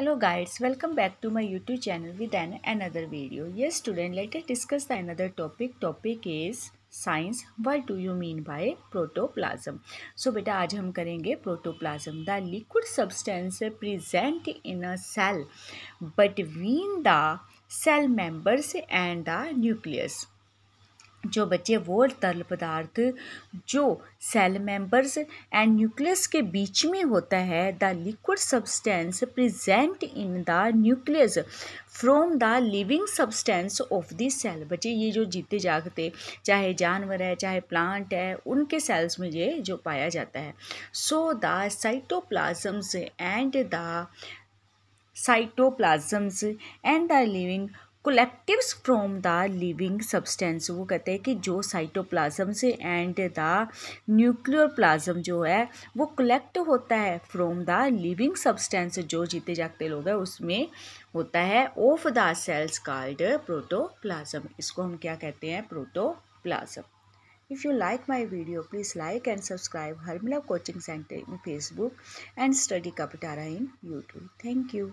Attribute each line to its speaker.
Speaker 1: hello guys welcome back to my YouTube channel with an another video ये student let letter discuss the other topic topic is science what do you mean by protoplasm so बेटा आज हम करेंगे protoplasm the liquid substance present in a cell between the cell membranes and the nucleus जो बचे वो तरल पदार्थ जो सेल मेंबर्स एंड न्यूक्लियस के बीच में होता है the liquid substance present in the nucleus from the living substance of the cell बच्चे ये जो जीते जागते चाहे जानवर है चाहे प्लांट है उनके सेल्स में ये जो पाया जाता है so the cytoplasms and the cytoplasms and the living collectives from the living substance वो कहते हैं कि जो साइटोप्लाज्म से एंड द न्यूक्लियर प्लाज्म जो है वो कलेक्ट होता है फ्रॉम द लिविंग सब्सटेंस जो जीते जागते लोग हैं उसमें होता है of the cells card protoplasm इसको हम क्या कहते हैं protoplasm if you like my video please like and subscribe Harmila coaching centre in Facebook and study का कपटारा इन यूट्यूब थैंक यू